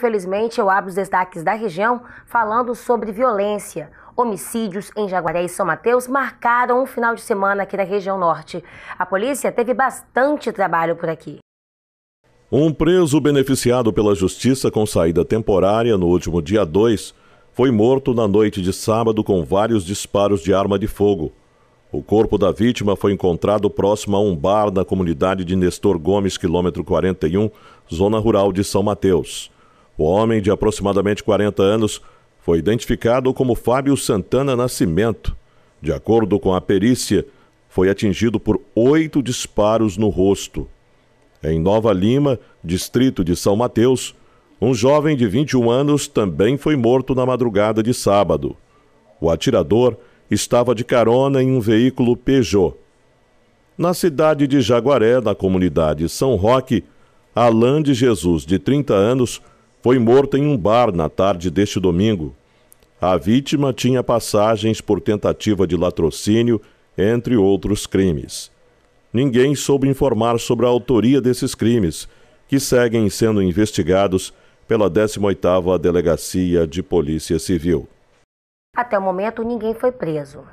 Infelizmente, eu abro os destaques da região falando sobre violência. Homicídios em Jaguaré e São Mateus marcaram um final de semana aqui na região norte. A polícia teve bastante trabalho por aqui. Um preso beneficiado pela justiça com saída temporária no último dia 2 foi morto na noite de sábado com vários disparos de arma de fogo. O corpo da vítima foi encontrado próximo a um bar na comunidade de Nestor Gomes, quilômetro 41, zona rural de São Mateus. O homem, de aproximadamente 40 anos, foi identificado como Fábio Santana Nascimento. De acordo com a perícia, foi atingido por oito disparos no rosto. Em Nova Lima, distrito de São Mateus, um jovem de 21 anos também foi morto na madrugada de sábado. O atirador estava de carona em um veículo Peugeot. Na cidade de Jaguaré, na comunidade São Roque, Alain de Jesus, de 30 anos, foi morto em um bar na tarde deste domingo. A vítima tinha passagens por tentativa de latrocínio, entre outros crimes. Ninguém soube informar sobre a autoria desses crimes, que seguem sendo investigados pela 18ª Delegacia de Polícia Civil. Até o momento, ninguém foi preso.